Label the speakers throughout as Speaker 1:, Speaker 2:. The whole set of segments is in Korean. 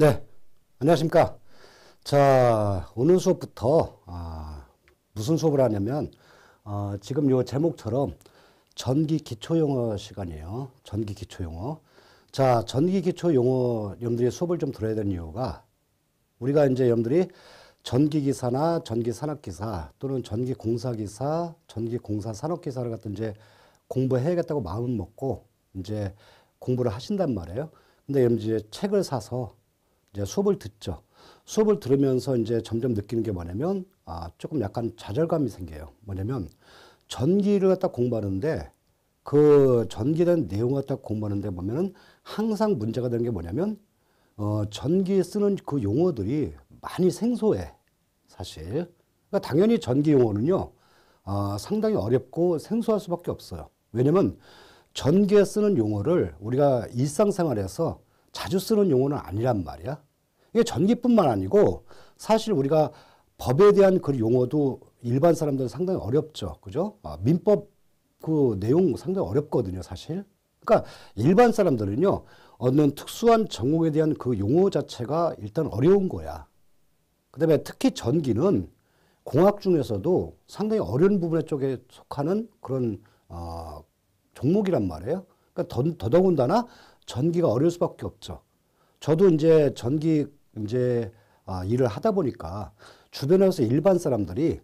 Speaker 1: 네, 안녕하십니까. 자, 오늘 수업부터 아, 무슨 수업을 하냐면 아, 지금 요 제목처럼 전기 기초 용어 시간이에요. 전기 기초 용어. 자, 전기 기초 용어 여러분들이 수업을 좀 들어야 되는 이유가 우리가 이제 여러분들이 전기 기사나 전기 산업 기사 또는 전기 공사 기사, 전기 공사 산업 기사를 같은 이제 공부해야겠다고 마음 먹고 이제 공부를 하신단 말이에요. 근데 여러분 이제 책을 사서 이제 수업을 듣죠. 수업을 들으면서 이제 점점 느끼는 게 뭐냐면 아, 조금 약간 좌절감이 생겨요. 뭐냐면 전기를 갖다 공부하는데 그전기라 내용 갖다 공부하는데 보면은 항상 문제가 되는 게 뭐냐면 어, 전기에 쓰는 그 용어들이 많이 생소해 사실. 그러니까 당연히 전기 용어는요 어, 상당히 어렵고 생소할 수밖에 없어요. 왜냐면 전기에 쓰는 용어를 우리가 일상생활에서 자주 쓰는 용어는 아니란 말이야. 이게 전기뿐만 아니고 사실 우리가 법에 대한 그 용어도 일반 사람들은 상당히 어렵죠. 그죠? 아, 민법 그 내용 상당히 어렵거든요, 사실. 그러니까 일반 사람들은요, 얻는 특수한 정목에 대한 그 용어 자체가 일단 어려운 거야. 그 다음에 특히 전기는 공학 중에서도 상당히 어려운 부분에 쪽에 속하는 그런, 어, 종목이란 말이에요. 그러니까 더, 더더군다나 전기가 어려울 수밖에 없죠. 저도 이제 전기 이제 아, 일을 하다 보니까 주변에서 일반 사람들이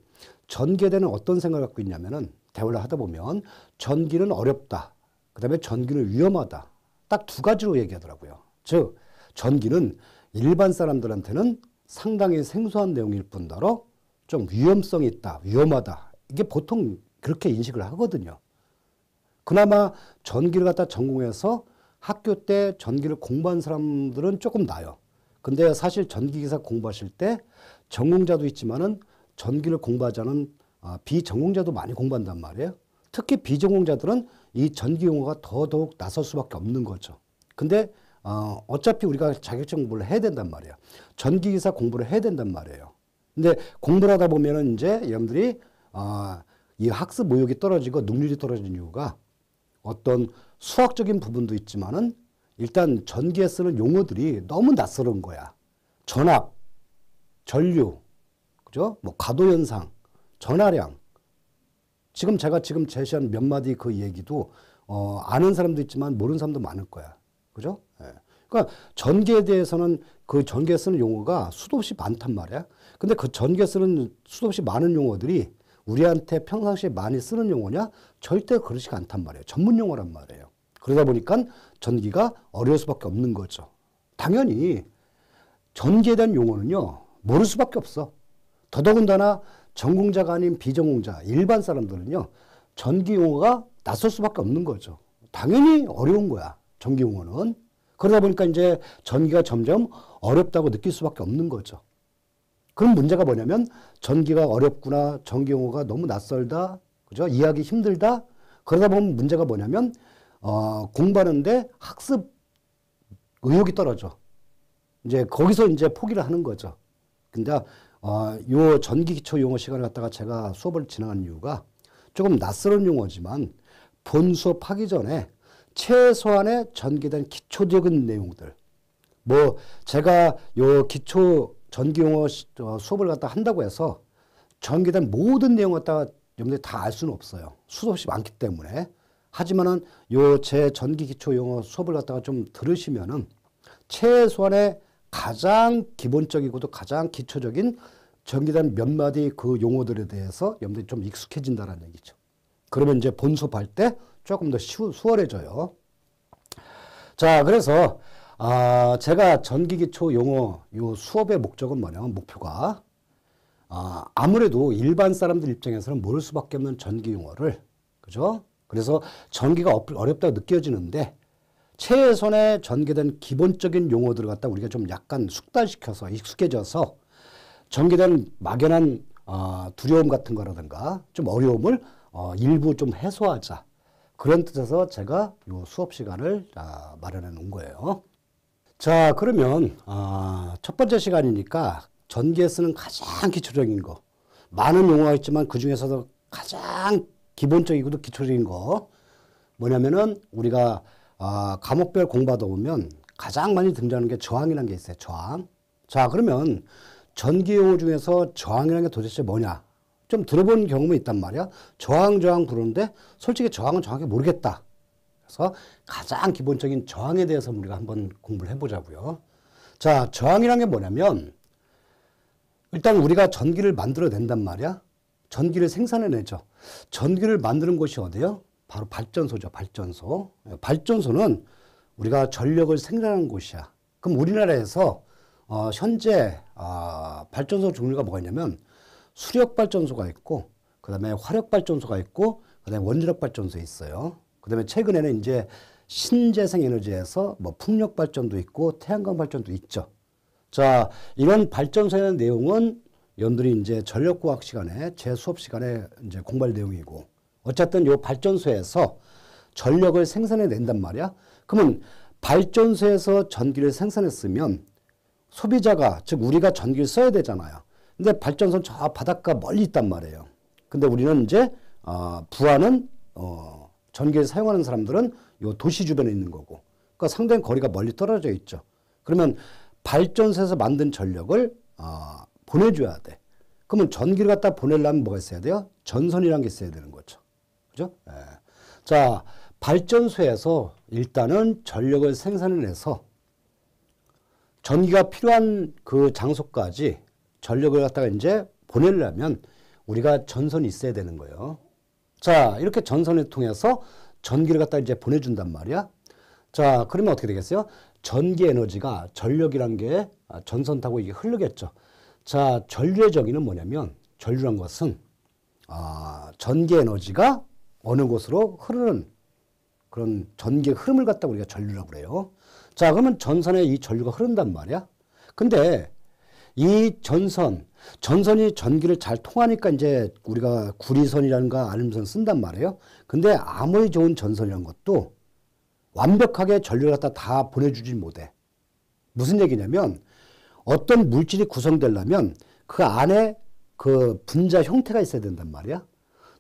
Speaker 1: 전기에 대한 어떤 생각을 갖고 있냐면은 대화를 하다 보면 전기는 어렵다. 그다음에 전기는 위험하다. 딱 두 가지로 얘기하더라고요. 즉 전기는 일반 사람들한테는 상당히 생소한 내용일 뿐더러 좀 위험성이 있다, 위험하다. 이게 보통 그렇게 인식을 하거든요. 그나마 전기를 갖다 전공해서 학교 때 전기를 공부한 사람들은 조금 나요. 근데 사실 전기기사 공부하실 때 전공자도 있지만은 전기를 공부하지 않은 아, 비전공자도 많이 공부한단 말이에요. 특히 비전공자들은 이 전기 용어가 더더욱 나설 수밖에 없는 거죠. 근데 어, 어차피 우리가 자격증 공부를 해야 된단 말이에요. 전기기사 공부를 해야 된단 말이에요. 근데 공부를 하다 보면은 이제 여러분들이 어, 이 학습 모욕이 떨어지고 능률이 떨어진 이유가 어떤 수학적인 부분도 있지만은 일단 전기에 쓰는 용어들이 너무 낯설은 거야. 전압, 전류, 그죠? 뭐 가도 현상, 전하량. 지금 제가 지금 제시한 몇 마디 그 얘기도 어, 아는 사람도 있지만 모르는 사람도 많을 거야. 그죠? 예. 그러니까 전기에 대해서는 그 전기에 쓰는 용어가 수도 없이 많단 말이야. 근데 그 전기에 쓰는 수도 없이 많은 용어들이 우리한테 평상시에 많이 쓰는 용어냐? 절대 그렇지가 않단 말이에요. 전문 용어란 말이에요. 그러다 보니까 전기가 어려울 수밖에 없는 거죠. 당연히 전기에 대한 용어는요, 모를 수밖에 없어. 더더군다나 전공자가 아닌 비전공자, 일반 사람들은요, 전기 용어가 낯설 수밖에 없는 거죠. 당연히 어려운 거야, 전기 용어는. 그러다 보니까 이제 전기가 점점 어렵다고 느낄 수밖에 없는 거죠. 그럼 문제가 뭐냐면 전기가 어렵구나, 전기 용어가 너무 낯설다, 그죠? 이해하기 힘들다. 그러다 보면 문제가 뭐냐면 어, 공부하는데 학습 의욕이 떨어져. 이제 거기서 이제 포기를 하는 거죠. 근데 어, 요 전기 기초 용어 시간을 갖다가 제가 수업을 진행한 이유가 조금 낯설은 용어지만 본 수업 하기 전에 최소한의 전개된 기초적인 내용들. 뭐 제가 요 기초 전기 용어 어, 수업을 갖다 한다고 해서 전개된 모든 내용 갖다가 여러분들이 다알 수는 없어요. 수도 없이 많기 때문에. 하지만은 요 제 전기 기초 영어 수업을 갖다가 좀 들으시면은 최소한의 가장 기본적이고도 가장 기초적인 전기단 몇 마디 그 용어들에 대해서 여러분들이 좀 익숙해진다는 얘기죠. 그러면 이제 본수업할 때 조금 더쉬 수월해져요. 자, 그래서 아, 제가 전기기초 용어 요 수업의 목적은 뭐냐면 목표가 아, 아무래도 일반 사람들 입장에서는 모를 수밖에 없는 전기 용어를 그죠? 그래서 전기가 어렵다고 느껴지는데 최선의 전개된 기본적인 용어들을 갖다 우리가 좀 약간 숙달시켜서 익숙해져서 전개된 막연한 어, 두려움 같은 거라든가 좀 어려움을 어, 일부 좀 해소하자 그런 뜻에서 제가 요 수업 시간을 아, 마련해 놓은 거예요. 자 그러면 어, 첫 번째 시간이니까 전기에 서는 가장 기초적인 거. 많은 용어가 있지만 그 중에서도 가장 기본적이고도 기초적인 거. 뭐냐면은 우리가 아, 감옥별 공부하다 보면 가장 많이 등장하는 게 저항이라는 게 있어요. 저항. 자, 그러면 전기 용어 중에서 저항이라는 게 도대체 뭐냐? 좀 들어본 경험이 있단 말이야. 저항, 저항 부르는데 솔직히 저항은 정확히 모르겠다. 그래서 가장 기본적인 저항에 대해서 우리가 한번 공부를 해보자고요. 자, 저항이란 게 뭐냐면 일단 우리가 전기를 만들어낸단 말이야. 전기를 생산해내죠. 전기를 만드는 곳이 어디요? 예 바로 발전소죠. 발전소. 예, 발전소는 우리가 전력을 생산하는 곳이야. 그럼 우리나라에서 어, 현재 어, 발전소 종류가 뭐가 있냐면 수력 발전소가 있고 그다음에 화력 발전소가 있고 그다음에 원자력 발전소 있어요. 그다음에 최근에는 이제 신재생 에너지에서 뭐 풍력 발전도 있고 태양광 발전도 있죠. 자, 이런 발전소에 대한 내용은 연들이 이제 전력공학 시간에 제 수업 시간에 이제 공부할 내용이고 어쨌든 요 발전소에서 전력을 생산해 낸단 말이야. 그러면 발전소에서 전기를 생산했으면 소비자가 즉 우리가 전기를 써야 되잖아요. 근데 발전소저 바닷가 멀리 있단 말이에요. 근데 우리는 이제 어, 부하는 어, 전기를 사용하는 사람들은 요 도시 주변에 있는 거고. 그러니까 상당히 거리가 멀리 떨어져 있죠. 그러면 발전소에서 만든 전력을 어, 보내줘야 돼. 그러면 전기를 갖다 보내려면 뭐가 있어야 돼요? 전선이란 게 있어야 되는 거죠. 그죠? 예. 자, 발전소에서 일단은 전력을 생산해내서 전기가 필요한 그 장소까지 전력을 갖다가 이제 보내려면 우리가 전선이 있어야 되는 거예요. 자, 이렇게 전선을 통해서 전기를 갖다 이제 보내준단 말이야. 자, 그러면 어떻게 되겠어요? 전기 에너지가 전력이란 게 아, 전선 타고 이게 흐르겠죠. 자, 전류의 정의는 뭐냐면 전류란 것은 아, 전기 에너지가 어느 곳으로 흐르는 그런 전기 흐름을 갖다 우리가 전류라고 그래요. 자, 그러면 전선에 이 전류가 흐른단 말이야. 근데 이 전선, 전선이 전기를 잘 통하니까 이제 우리가 구리선이라는 거 알음선 쓴단 말이에요. 근데 아무리 좋은 전선이란 것도 완벽하게 전류를 갖다 다 보내주지 못해. 무슨 얘기냐면 어떤 물질이 구성되려면 그 안에 그 분자 형태가 있어야 된단 말이야.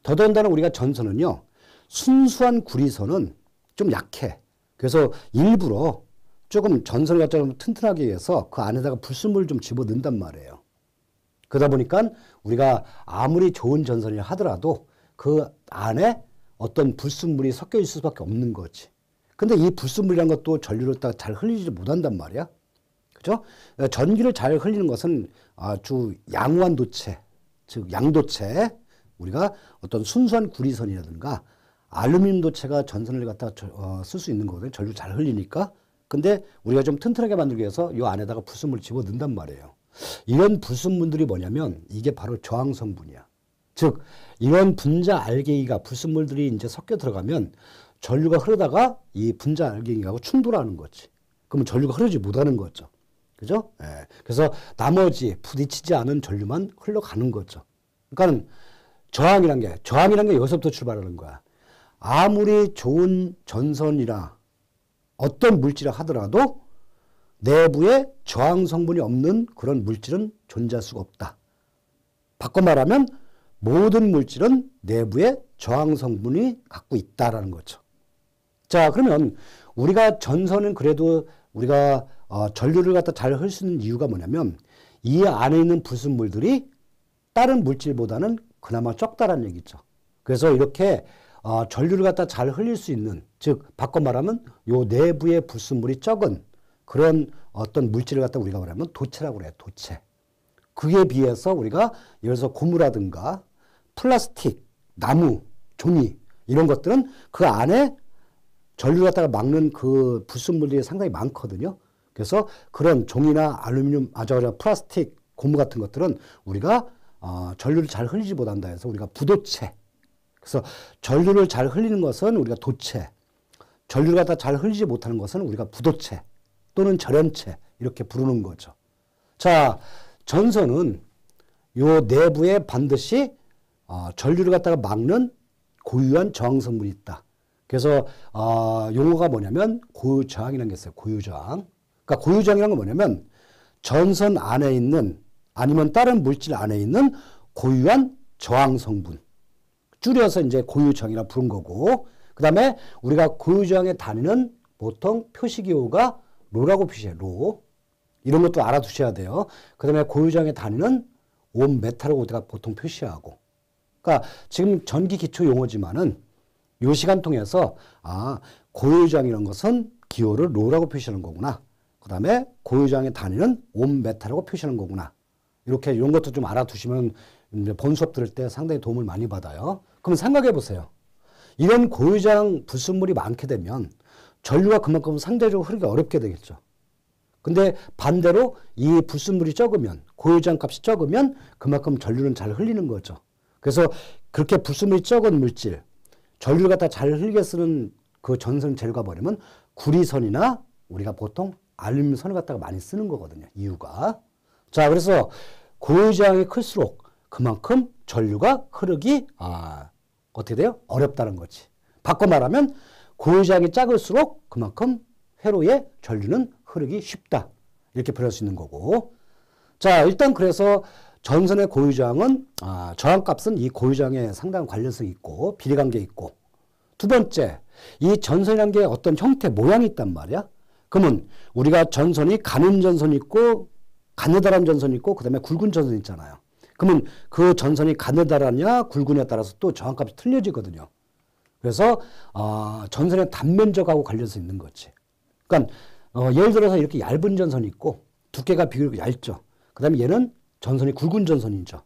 Speaker 1: 더더군다나 우리가 전선은요, 순수한 구리선은 좀 약해. 그래서 일부러 조금 전선을 갖다 좀 튼튼하게 해서 그 안에다가 불순물을 좀 집어 넣는단 말이에요. 그러다 보니까 우리가 아무리 좋은 전선이 하더라도 그 안에 어떤 불순물이 섞여 있을 수밖에 없는 거지. 근데 이 불순물이란 것도 전류를 딱 잘 흘리지 못한단 말이야. 그죠? 예, 전기를 잘 흘리는 것은 아주 양완 도체, 즉 양도체, 우리가 어떤 순수한 구리선이라든가 알루미늄 도체가 전선을 갖다 어, 쓸수 있는 거거든요. 전류 잘 흘리니까. 근데 우리가 좀 튼튼하게 만들기 위해서 이 안에다가 불순물 집어 넣는단 말이에요. 이런 불순물들이 뭐냐면 이게 바로 저항 성분이야. 즉 이런 분자 알갱이가 불순물들이 이제 섞여 들어가면 전류가 흐르다가 이 분자 알갱이하고 충돌하는 거지. 그러면 전류가 흐르지 못하는 거죠. 그죠? 예. 그래서 나머지 부딪히지 않은 전류만 흘러가는 거죠. 그러니까 저항이란 게, 저항이란 게 여기서부터 출발하는 거야. 아무리 좋은 전선이라 어떤 물질을 하더라도 내부에 저항 성분이 없는 그런 물질은 존재할 수가 없다. 바꿔 말하면 모든 물질은 내부에 저항 성분이 갖고 있다라는 거죠. 자, 그러면 우리가 전선은 그래도 우리가 어, 전류를 갖다 잘 흘 수 있는 이유가 뭐냐면 이 안에 있는 불순물들이 다른 물질보다는 그나마 적다라는 얘기죠. 그래서 이렇게 어, 전류를 갖다 잘 흘릴 수 있는 즉 바꿔 말하면 요 내부의 불순물이 적은 그런 어떤 물질을 갖다 우리가 말하면 도체라고 그래요. 도체. 그에 비해서 우리가 예를 들어서 고무라든가 플라스틱, 나무, 종이 이런 것들은 그 안에 전류를 갖다가 막는 그 불순 물들이 상당히 많거든요. 그래서 그런 종이나 알루미늄, 아, 저, 저, 플라스틱, 고무 같은 것들은 우리가 어, 전류를 잘 흘리지 못한다 해서 우리가 부도체. 그래서 전류를 잘 흘리는 것은 우리가 도체. 전류를 갖다 잘 흘리지 못하는 것은 우리가 부도체 또는 절연체 이렇게 부르는 거죠. 자, 전선은 요 내부에 반드시 어, 전류를 갖다가 막는 고유한 저항성분이 있다. 그래서 어, 용어가 뭐냐면 고유저항이라는 게 있어요. 고유저항. 그러니까 고유저항이라는건 뭐냐면 전선 안에 있는 아니면 다른 물질 안에 있는 고유한 저항 성분. 줄여서 이제 고유저항이라 부른 거고 그 다음에 우리가 고유저항의 단위는 보통 표시기호가 로라고 표시해 로. 이런 것도 알아두셔야 돼요. 그 다음에 고유저항의 단위는 온메타라고 우리가 보통 표시하고 그러니까 지금 전기 기초 용어지만은 요 시간 통해서 아 고유장이라는 것은 기호를 로라고 표시하는 거구나. 그 다음에 고유장의 단위는 옴메타라고 표시하는 거구나. 이렇게 이런 것도 좀 알아두시면 본 수업 들을 때 상당히 도움을 많이 받아요. 그럼 생각해 보세요. 이런 고유장 불순물이 많게 되면 전류가 그만큼 상대적으로 흐르기 어렵게 되겠죠. 근데 반대로 이 불순물이 적으면 고유장 값이 적으면 그만큼 전류는 잘 흘리는 거죠. 그래서 그렇게 불순물이 적은 물질 전류 를 갖다 잘 흘게 쓰는 그 전선을 제거가 버리면 구리선이나 우리가 보통 알루미늄 선을 갖다가 많이 쓰는 거거든요. 이유가. 자, 그래서 고유지향이 클수록 그만큼 전류가 흐르기 아, 어떻게 돼요? 어렵다는 거지. 바꿔 말하면 고유지향이 작을수록 그만큼 회로의 전류는 흐르기 쉽다. 이렇게 표현할 수 있는 거고. 자, 일단 그래서 전선의 고유장은 아, 저항값은 이 고유장에 상당한 관련성이 있고 비례관계 있고 두 번째 이 전선이란 게 어떤 형태 모양이 있단 말이야. 그러면 우리가 전선이 가는 전선 이 있고 가느다란 전선 이 있고 그다음에 굵은 전선 이 있잖아요. 그러면 그 전선이 가느다라냐 굵으냐에 따라서 또 저항값이 틀려지거든요. 그래서 어, 전선의 단면적하고 관련성 이 있는 거지. 그러니까 어, 예를 들어서 이렇게 얇은 전선이 있고 두께가 비교적 얇죠. 그다음에 얘는 전선이 굵은 전선이죠.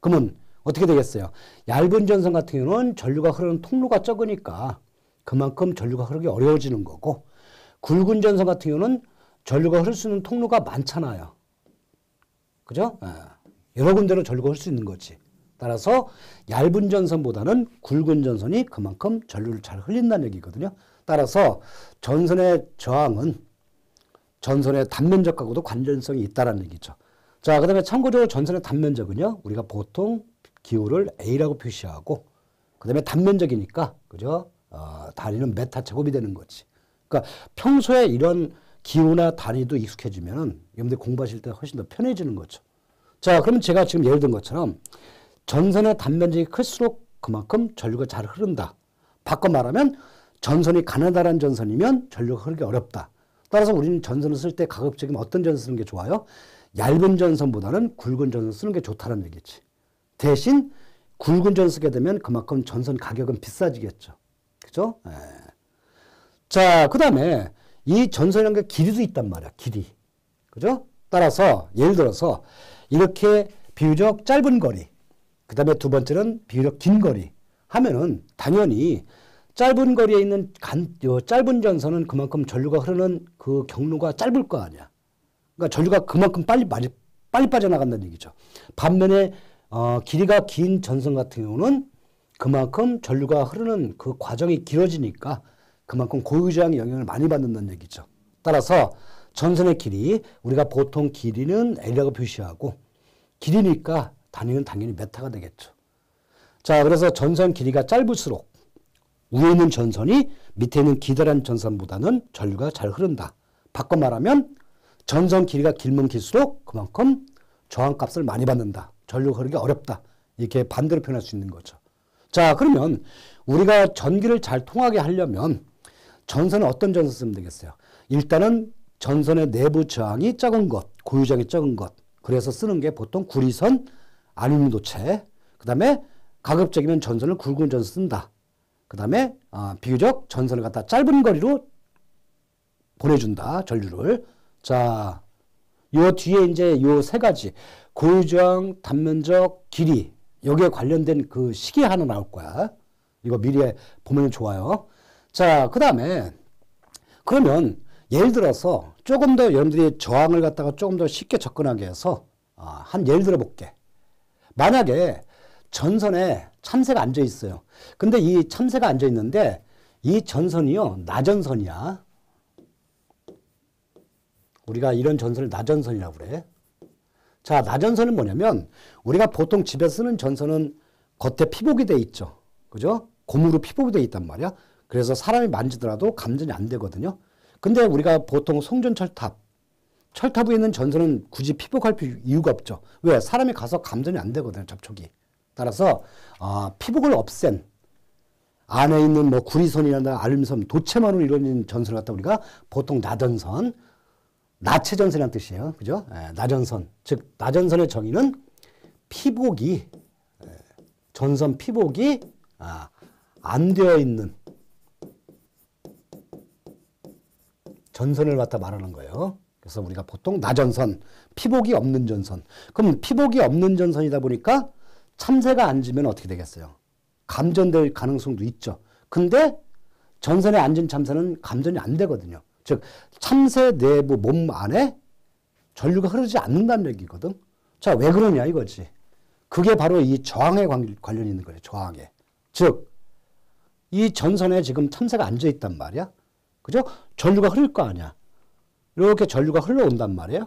Speaker 1: 그러면 어떻게 되겠어요? 얇은 전선 같은 경우는 전류가 흐르는 통로가 적으니까 그만큼 전류가 흐르기 어려워지는 거고 굵은 전선 같은 경우는 전류가 흐를 수 있는 통로가 많잖아요. 그죠? 예. 여러 군데로 전류가 흐를 수 있는 거지. 따라서 얇은 전선보다는 굵은 전선이 그만큼 전류를 잘 흘린다는 얘기거든요. 따라서 전선의 저항은 전선의 단면적하고도 관전성이 있다는 얘기죠. 자, 그 다음에 참고적으로 전선의 단면적은요, 우리가 보통 기호를 A라고 표시하고, 그 다음에 단면적이니까, 그죠? 어, 단위는 메타 제곱이 되는 거지. 그러니까 평소에 이런 기호나 다리도 익숙해지면은 여러분들 공부하실 때 훨씬 더 편해지는 거죠. 자, 그럼 제가 지금 예를 든 것처럼 전선의 단면적이 클수록 그만큼 전류가 잘 흐른다. 바꿔 말하면 전선이 가느다란 전선이면 전류가 흐르기 어렵다. 따라서 우리는 전선을 쓸 때 가급적이면 어떤 전선 쓰는 게 좋아요? 얇은 전선보다는 굵은 전선 쓰는 게 좋다는 얘기지. 대신 굵은 전 쓰게 되면 그만큼 전선 가격은 비싸지겠죠. 그죠? 예. 자, 그 다음에 이전선이라 길이도 있단 말이야. 길이. 그죠? 따라서 예를 들어서 이렇게 비교적 짧은 거리, 그 다음에 두 번째는 비교적 긴 거리 하면은 당연히 짧은 거리에 있는 간, 짧은 전선은 그만큼 전류가 흐르는 그 경로가 짧을 거 아니야. 그러니까 전류가 그만큼 빨리 많이 빨리 빠져나간다는 얘기죠. 반면에 어, 길이가 긴 전선 같은 경우는 그만큼 전류가 흐르는 그 과정이 길어지니까 그만큼 고유저항 영향을 많이 받는다는 얘기죠. 따라서 전선의 길이 우리가 보통 길이는 l 라고 표시하고 길이니까 단위는 당연히 메타가 되겠죠. 자, 그래서 전선 길이가 짧을수록 위에 있는 전선이 밑에 있는 기다란 전선보다는 전류가 잘 흐른다. 바꿔 말하면 전선 길이가 길면 길수록 그만큼 저항값을 많이 받는다. 전류가 흐르기 어렵다. 이렇게 반대로 표현할 수 있는 거죠. 자, 그러면 우리가 전기를 잘 통하게 하려면 전선은 어떤 전선 쓰면 되겠어요? 일단은 전선의 내부 저항이 적은 것, 고유장이 적은 것. 그래서 쓰는 게 보통 구리선, 알루미늄 도체. 그 다음에 가급적이면 전선을 굵은 전선 쓴다. 그 다음에 아, 비교적 전선을 갖다 짧은 거리로 보내준다. 전류를. 자, 요 뒤에 이제 요 세 가지 고유정, 단면적, 길이 여기에 관련된 그시계 하나 나올 거야. 이거 미리 보면 좋아요. 자, 그 다음에 그러면 예를 들어서 조금 더 여러분들이 저항을 갖다가 조금 더 쉽게 접근하게 해서 아, 한 예를 들어 볼게. 만약에 전선에 참새가 앉아 있어요. 근데 이 참새가 앉아 있는데 이 전선이요, 나전선이야. 우리가 이런 전선을 나전선이라고 그래. 자, 나전선은 뭐냐면 우리가 보통 집에 쓰는 전선은 겉에 피복이 돼 있죠. 그죠? 고무로 피복이 돼 있단 말이야. 그래서 사람이 만지더라도 감전이 안 되거든요. 근데 우리가 보통 송전 철탑, 철탑 위에 있는 전선은 굳이 피복할 이유가 없죠. 왜? 사람이 가서 감전이 안 되거든요, 접촉이. 따라서 어, 피복을 없앤 안에 있는 뭐 구리선이나 알음섬, 도체만으로 이루어진 전선을 갖다 우리가 보통 나전선, 나체전선이란 뜻이에요. 그죠? 예, 나전선. 즉, 나전선의 정의는 피복이, 예, 전선 피복이 아, 안 되어 있는 전선을 갖다 말하는 거예요. 그래서 우리가 보통 나전선, 피복이 없는 전선. 그럼 피복이 없는 전선이다 보니까 참새가 앉으면 어떻게 되겠어요? 감전될 가능성도 있죠. 근데 전선에 앉은 참새는 감전이 안 되거든요. 즉 참새 내부 몸 안에 전류가 흐르지 않는다는 얘기거든. 자, 왜 그러냐 이거지. 그게 바로 이 저항에 관련 있는 거예요. 저항에. 즉, 이 전선에 지금 참새가 앉아 있단 말이야. 그죠? 전류가 흐를 거 아니야. 이렇게 전류가 흘러온단 말이에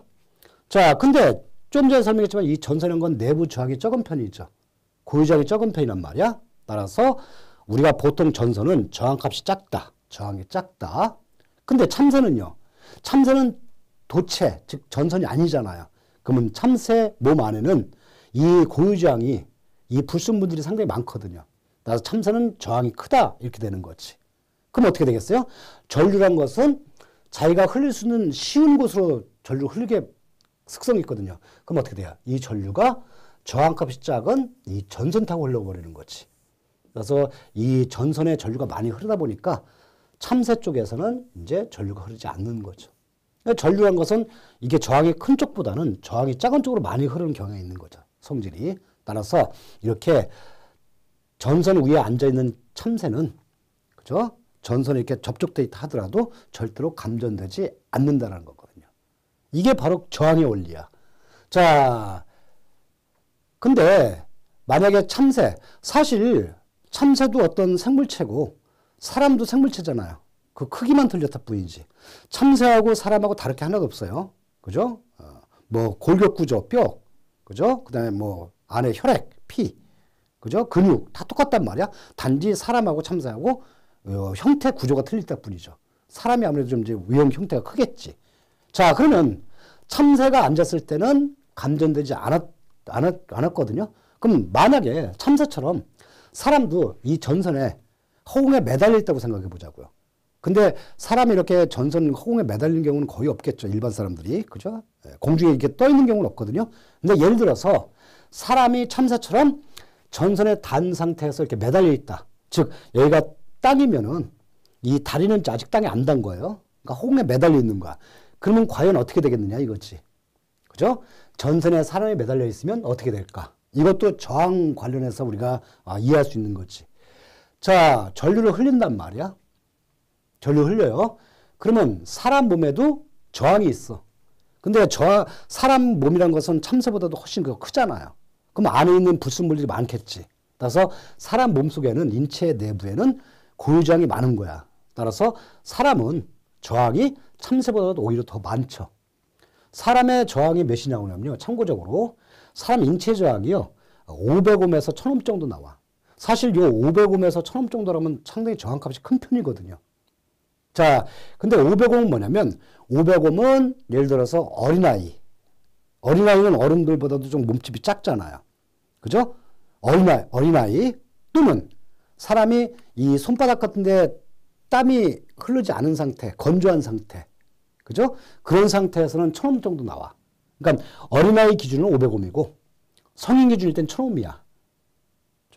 Speaker 1: 자, 근데 좀 전에 설명했지만 이 전선인 건 내부 저항이 적은 편이죠. 고유저이 적은 편이란 말이야. 따라서 우리가 보통 전선은 저항값이 작다. 저항이 작다. 근데 참새는요. 참새는 도체, 즉 전선이 아니잖아요. 그러면 참새 몸 안에는 이고유저이이 불순분들이 상당히 많거든요. 따라서 참새는 저항이 크다 이렇게 되는 거지. 그럼 어떻게 되겠어요? 전류란 것은 자기가 흘릴 수 있는 쉬운 곳으로 전류 흘리게 습성이 있거든요. 그럼 어떻게 돼요? 이 전류가 저항값이 작은 이 전선 타고 흘러버리는 거지. 그래서 이 전선의 전류가 많이 흐르다 보니까 참새 쪽에서는 이제 전류가 흐르지 않는 거죠. 그러니까 전류란 것은 이게 저항이 큰 쪽보다는 저항이 작은 쪽으로 많이 흐르는 경향이 있는 거죠. 성질이. 따라서 이렇게 전선 위에 앉아 있는 참새는 그죠? 전선에 이렇게 접촉되어 있다 하더라도 절대로 감전되지 않는다는 거거든요. 이게 바로 저항의 원리야. 자, 근데 만약에 참새, 사실 참새도 어떤 생물체고 사람도 생물체잖아요. 그 크기만 틀렸다 뿐이지. 참새하고 사람하고 다르게 하나도 없어요. 그죠? 어, 뭐 골격구조, 뼈, 그죠? 그 다음에 뭐 안에 혈액, 피, 그죠? 근육 다 똑같단 말이야. 단지 사람하고 참새하고 어, 형태 구조가 틀리다 뿐이죠. 사람이 아무래도 좀 이제 위험 형태가 크겠지. 자, 그러면 참새가 앉았을 때는 감전되지 않았, 않았, 않았거든요. 그럼 만약에 참새처럼 사람도 이 전선에 허공에 매달려 있다고 생각해 보자고요. 근데 사람이 이렇게 전선 허공에 매달린 경우는 거의 없겠죠. 일반 사람들이. 그죠? 예, 공중에 이렇게 떠 있는 경우는 없거든요. 근데 예를 들어서 사람이 참새처럼 전선에 단 상태에서 이렇게 매달려 있다. 즉, 여기가 땅이면은 이 다리는 아직 땅에 안 단 거예요. 그러니까 허공에 매달려 있는 거야. 그러면 과연 어떻게 되겠느냐 이거지. 그죠? 전선에 사람이 매달려 있으면 어떻게 될까? 이것도 저항 관련해서 우리가 아, 이해할 수 있는 거지. 자, 전류를 흘린단 말이야. 전류 흘려요. 그러면 사람 몸에도 저항이 있어. 근데 저 사람 몸이란 것은 참새보다도 훨씬 더 그 크잖아요. 그럼 안에 있는 불순물들이 많겠지. 따라서 사람 몸속에는 인체 내부에는 고유장이 많은 거야. 따라서 사람은 저항이 참새보다도 오히려 더 많죠. 사람의 저항이 몇이냐고 냐면요 참고적으로 사람 인체 저항이요. 500옴에서 1000옴 정도 나와. 사실 요 500옴에서 1000옴 정도라면 상당히 저항값이 큰 편이거든요. 자, 근데 500옴은 뭐냐면 500옴은 예를 들어서 어린아이. 어린아이는 어른들보다도 좀 몸집이 작잖아요. 그죠? 어린아이, 어린아이 또는 사람이 이 손바닥 같은데 땀이 흐르지 않은 상태, 건조한 상태. 그죠? 그런 상태에서는 1000옴 정도 나와. 그러니까 어린아이 기준은 500옴이고 성인 기준일 땐 1000옴이야.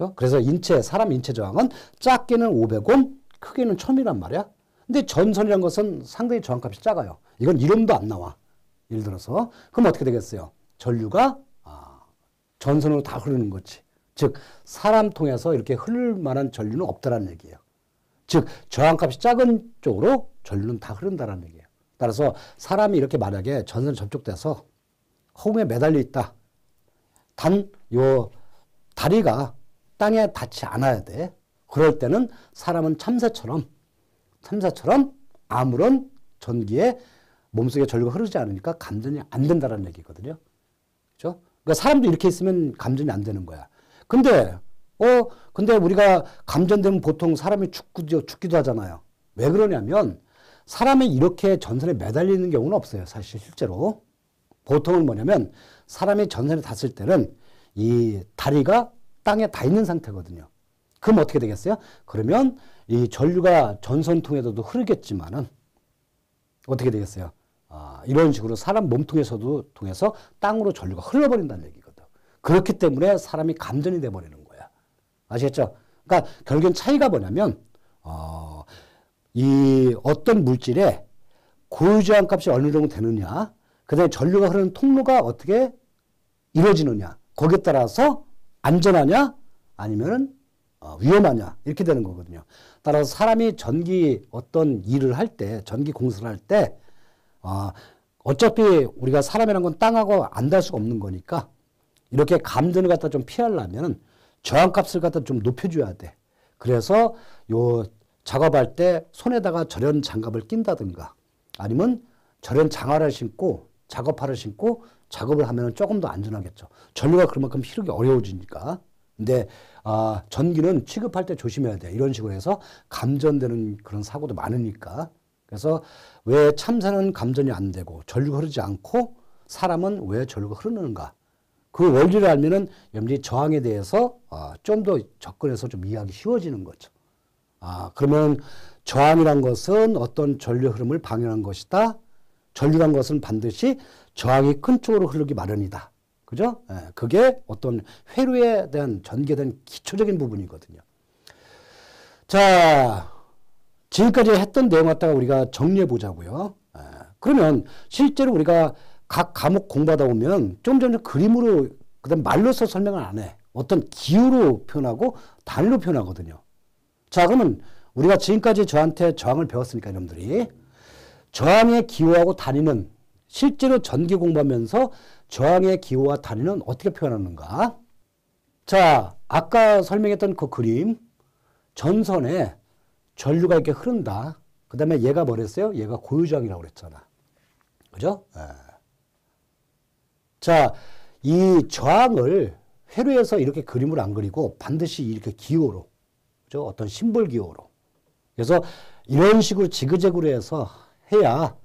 Speaker 1: 그죠 그래서 인체 사람 인체 저항은 작게는 500원, 크게는 1000이란 말이야. 근데 전선이란 것은 상당히 저항값이 작아요. 이건 이름도 안 나와. 예를 들어서 그럼 어떻게 되겠어요? 전류가 아, 전선으로 다 흐르는 거지. 즉 사람 통해서 이렇게 흐를 만한 전류는 없다라는 얘기예요. 즉 저항값이 작은 쪽으로 전류는 다 흐른다라는 얘기예요. 따라서 사람이 이렇게 만약에 전선에 접촉돼서 허공에 매달려 있다. 단 요 다리가 땅에 닿지 않아야 돼. 그럴 때는 사람은 참새처럼, 참새처럼 아무런 전기에 몸속에 전류가 흐르지 않으니까 감전이 안 된다는 얘기거든요. 그죠? 그러니까 사람도 이렇게 있으면 감전이 안 되는 거야. 근데, 어, 근데 우리가 감전되면 보통 사람이 죽기도, 죽기도 하잖아요. 왜 그러냐면, 사람이 이렇게 전선에 매달리는 경우는 없어요. 사실 실제로. 보통은 뭐냐면, 사람이 전선에 닿을 때는 이 다리가 땅에 다 있는 상태거든요. 그럼 어떻게 되겠어요? 그러면 이 전류가 전선 통에도 흐르겠지만은 어떻게 되겠어요? 아, 이런 식으로 사람 몸통에서도 통해서 땅으로 전류가 흘러버린다는 얘기거든. 그렇기 때문에 사람이 감전이 돼 버리는 거야. 아시겠죠? 그러니까 결국엔 차이가 뭐냐면 어, 이 어떤 물질에 고유지한 값이 어느 정도 되느냐, 그다음에 전류가 흐르는 통로가 어떻게 이루어지느냐, 거기에 따라서 안전하냐 아니면은 어, 위험하냐 이렇게 되는 거거든요. 따라서 사람이 전기 어떤 일을 할 때, 전기 공사를 할 때, 어, 어차피 우리가 사람이란 건 땅하고 안닿 수가 없는 거니까 이렇게 감전을 갖다 좀 피하려면 저항값을 갖다 좀 높여줘야 돼. 그래서 요 작업할 때 손에다가 절연 장갑을 낀다든가 아니면 절연 장화를 신고 작업화를 신고 작업을 하면 조금 더 안전하겠죠. 전류가 그만큼 흐르기 어려워지니까. 근데 아, 전기는 취급할 때 조심해야 돼. 이런 식으로 해서 감전되는 그런 사고도 많으니까. 그래서 왜참사는 감전이 안 되고 전류가 흐르지 않고 사람은 왜 전류가 흐르는가? 그 원리를 알면은 염지 저항에 대해서 아, 좀더 접근해서 좀 이해하기 쉬워지는 거죠. 아, 그러면 저항이란 것은 어떤 전류 흐름을 방해한 것이다. 전류란 것은 반드시 저항이 큰 쪽으로 흐르기 마련이다. 그죠? 예, 그게 어떤 회로에 대한 전개된 기초적인 부분이거든요. 자, 지금까지 했던 내용 갖다가 우리가 정리해 보자고요. 예, 그러면 실제로 우리가 각 감옥 공부하다 보면 좀 전에 그림으로 그다음 말로서 설명을 안 해. 어떤 기후로 표현하고 단로 표현하거든요. 자, 그러면 우리가 지금까지 저한테 저항을 배웠으니까 여러분들이 저항의 기호하고 단위는 실제로 전기 공부하면서 저항의 기호와 단위는 어떻게 표현하는가? 자, 아까 설명했던 그 그림 전선에 전류가 이렇게 흐른다. 그 다음에 얘가 뭐랬어요? 얘가 고유저항이라고 그랬잖아. 그죠? 네. 자, 이 저항을 회로에서 이렇게 그림을 안 그리고 반드시 이렇게 기호로, 그죠? 어떤 심볼 기호로. 그래서 이런 식으로 지그재그로 해서 해야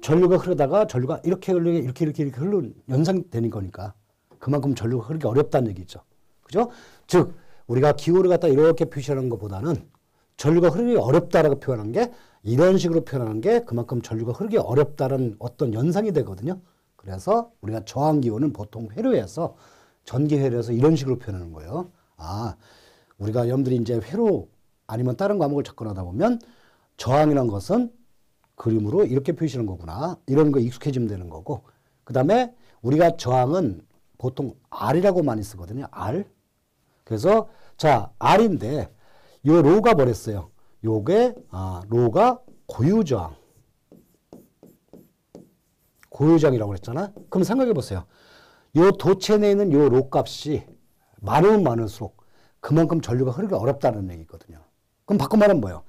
Speaker 1: 전류가 흐르다가 전류가 이렇게 흐르게 이렇게 이렇게 이렇게 흘러 연상되는 거니까 그만큼 전류가 흐르기 어렵다는 얘기죠. 그죠? 즉 우리가 기후를 갖다 이렇게 표시하는 것보다는 전류가 흐르기 어렵다라고 표현한 게 이런 식으로 표현하는 게 그만큼 전류가 흐르기 어렵다는 어떤 연상이 되거든요. 그래서 우리가 저항 기호는 보통 회로에서 전기 회로에서 이런 식으로 표현하는 거예요. 아, 우리가 여러분들이 이제 회로 아니면 다른 과목을 접근하다 보면 저항이란 것은 그림으로 이렇게 표시하는 거구나. 이런 거 익숙해지면 되는 거고. 그 다음에 우리가 저항은 보통 R이라고 많이 쓰거든요. R. 그래서 자, R인데 요 로가 버렸어요. 요게 아, 로가 고유 저항. 고유 저항이라고 그랬잖아. 그럼 생각해 보세요. 요 도체 내에 있는 요 로 값이 많으면 많을수록 그만큼 전류가 흐르기 어렵다는 얘기거든요. 그럼 바꿔 말하면 뭐예요?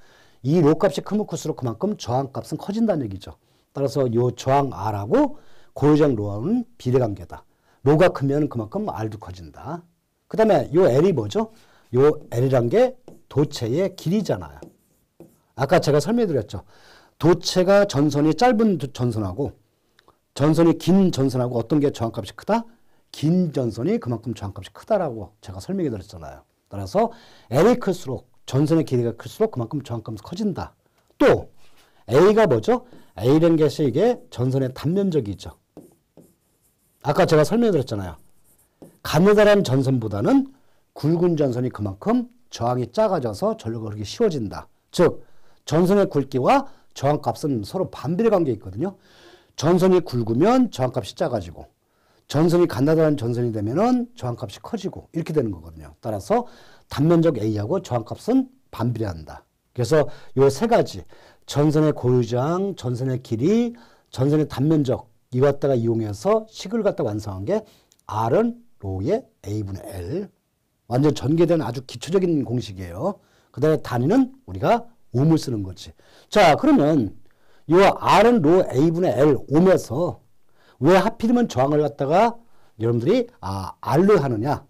Speaker 1: 이 로값이 크면 클수록 그만큼 저항값은 커진다는 얘기죠. 따라서 이 저항R하고 고유정 로는 비례관계다. 로가 크면 그만큼 R도 커진다. 그 다음에 이 L이 뭐죠? 이 L이란 게 도체의 길이잖아요. 아까 제가 설명드렸죠. 해 도체가 전선이 짧은 전선하고 전선이 긴 전선하고 어떤 게 저항값이 크다? 긴 전선이 그만큼 저항값이 크다라고 제가 설명해 드렸잖아요. 따라서 L이 클수록 전선의 길이가 클수록 그만큼 저항감이 커진다. 또 A가 뭐죠? A라는 것이 이게 전선의 단면적이죠. 아까 제가 설명드렸잖아요. 가느다란 전선보다는 굵은 전선이 그만큼 저항이 작아져서 전류가 흐르기 쉬워진다. 즉 전선의 굵기와 저항값은 서로 반비례 관계에 있거든요. 전선이 굵으면 저항값이 작아지고 전선이 간느다란 전선이 되면 은 저항값이 커지고 이렇게 되는 거거든요. 따라서 단면적 A하고 저항값은 반비례한다. 그래서 요 세 가지 전선의 고유장, 전선의 길이, 전선의 단면적 이거 갖다가 이용해서 식을 갖다 완성한 게 R은 로의 A분의 L 완전 전개된 아주 기초적인 공식이에요. 그 다음에 단위는 우리가 옴을 쓰는 거지. 자 그러면 이 R은 로 A분의 L 옴에서 왜 하필이면 저항을 갖다가 여러분들이 아, R로 하느냐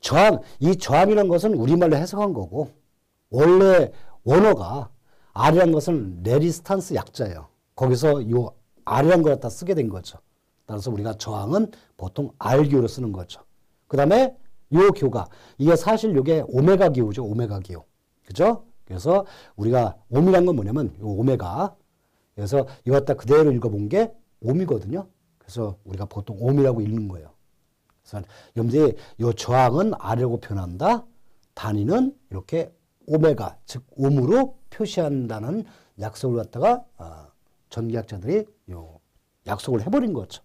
Speaker 1: 저항, 이 저항이라는 것은 우리말로 해석한 거고, 원래 원어가 R이라는 것은 레지스탄스 약자예요. 거기서 이 R이라는 걸 갖다 쓰게 된 거죠. 따라서 우리가 저항은 보통 R교로 쓰는 거죠. 그 다음에 이 교가, 이게 사실 이게 오메가 기호죠. 오메가 기호. 그죠? 그래서 우리가 옴이란 건 뭐냐면 이 오메가. 그래서 이거 갖다 그대로 읽어본 게 옴이거든요. 그래서 우리가 보통 옴이라고 읽는 거예요. 그래서 염제의 저항은 아래라고 표현한다. 단위는 이렇게 오메가, 즉 옴으로 표시한다는 약속을 갖다가 어, 전기학자들이 요 약속을 해버린 거죠.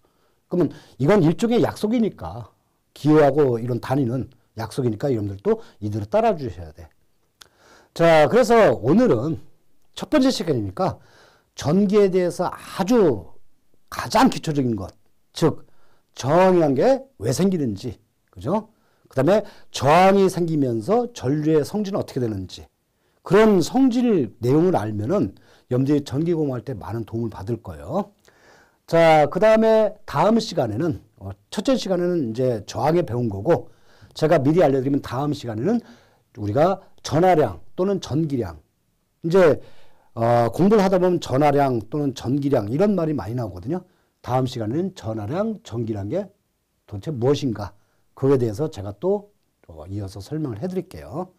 Speaker 1: 그러면 이건 일종의 약속이니까 기호하고 이런 단위는 약속이니까 여러분들도 이대로 따라주셔야 돼. 자, 그래서 오늘은 첫 번째 시간이니까 전기에 대해서 아주 가장 기초적인 것, 즉 저항이란 게 왜 생기는지, 그죠? 그 다음에 저항이 생기면서 전류의 성질은 어떻게 되는지, 그런 성질 내용을 알면은 염제 전기 공부할 때 많은 도움을 받을 거예요. 자, 그 다음에 다음 시간에는, 어, 첫째 시간에는 이제 저항에 배운 거고, 제가 미리 알려드리면 다음 시간에는 우리가 전하량 또는 전기량, 이제 어, 공부를 하다 보면 전하량 또는 전기량 이런 말이 많이 나오거든요. 다음 시간에는 전화량, 전기란 게 도대체 무엇인가? 그거에 대해서 제가 또 어, 이어서 설명을 해드릴게요.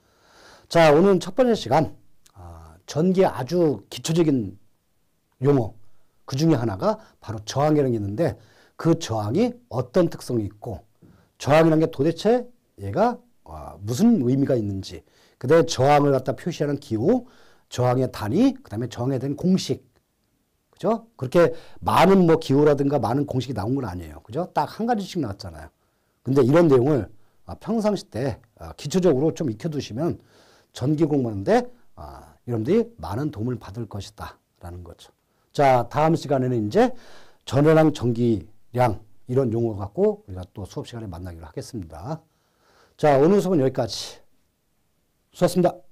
Speaker 1: 자, 오늘 첫 번째 시간 아, 전기 의 아주 기초적인 용어 그 중에 하나가 바로 저항이라는 게 있는데 그 저항이 어떤 특성이 있고 저항이라는 게 도대체 얘가 아, 무슨 의미가 있는지 그다음에 저항을 갖다 표시하는 기호, 저항의 단위, 그다음에 저항에 대한 공식 그죠? 그렇게 많은 뭐 기호라든가 많은 공식이 나온 건 아니에요. 그죠? 딱 한 가지씩 나왔잖아요. 근데 이런 내용을 아, 평상시 때 아, 기초적으로 좀 익혀두시면 전기 공부하는데 여러분들이 아, 많은 도움을 받을 것이다. 라는 거죠. 자, 다음 시간에는 이제 전해량 전기량 이런 용어 갖고 우리가 또 수업 시간에 만나기로 하겠습니다. 자, 오늘 수업은 여기까지. 수고하셨습니다.